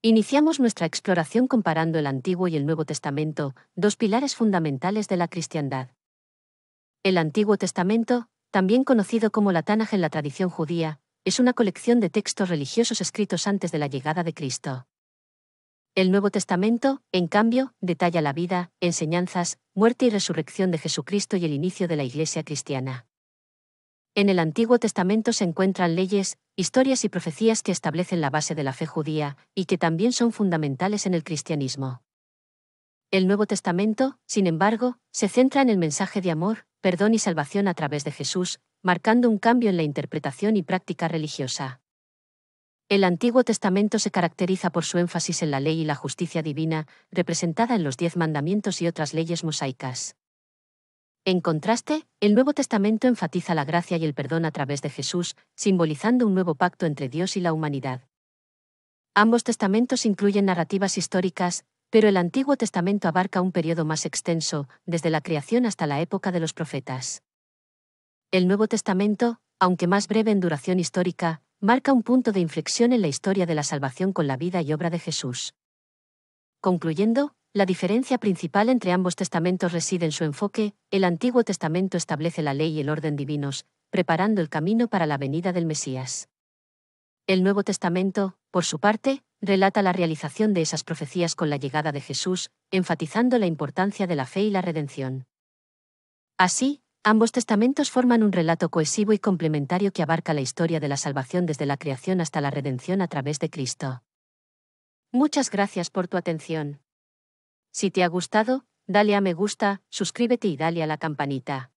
Iniciamos nuestra exploración comparando el Antiguo y el Nuevo Testamento, dos pilares fundamentales de la cristiandad. El Antiguo Testamento, también conocido como la Tanaj en la tradición judía, es una colección de textos religiosos escritos antes de la llegada de Cristo. El Nuevo Testamento, en cambio, detalla la vida, enseñanzas, muerte y resurrección de Jesucristo y el inicio de la Iglesia cristiana. En el Antiguo Testamento se encuentran leyes, historias y profecías que establecen la base de la fe judía, y que también son fundamentales en el cristianismo. El Nuevo Testamento, sin embargo, se centra en el mensaje de amor, perdón y salvación a través de Jesús, marcando un cambio en la interpretación y práctica religiosa. El Antiguo Testamento se caracteriza por su énfasis en la ley y la justicia divina, representada en los diez mandamientos y otras leyes mosaicas. En contraste, el Nuevo Testamento enfatiza la gracia y el perdón a través de Jesús, simbolizando un nuevo pacto entre Dios y la humanidad. Ambos testamentos incluyen narrativas históricas, pero el Antiguo Testamento abarca un periodo más extenso, desde la creación hasta la época de los profetas. El Nuevo Testamento, aunque más breve en duración histórica, marca un punto de inflexión en la historia de la salvación con la vida y obra de Jesús. Concluyendo, la diferencia principal entre ambos testamentos reside en su enfoque, el Antiguo Testamento establece la ley y el orden divinos, preparando el camino para la venida del Mesías. El Nuevo Testamento, por su parte, relata la realización de esas profecías con la llegada de Jesús, enfatizando la importancia de la fe y la redención. Así, ambos testamentos forman un relato cohesivo y complementario que abarca la historia de la salvación desde la creación hasta la redención a través de Cristo. Muchas gracias por tu atención. Si te ha gustado, dale a me gusta, suscríbete y dale a la campanita.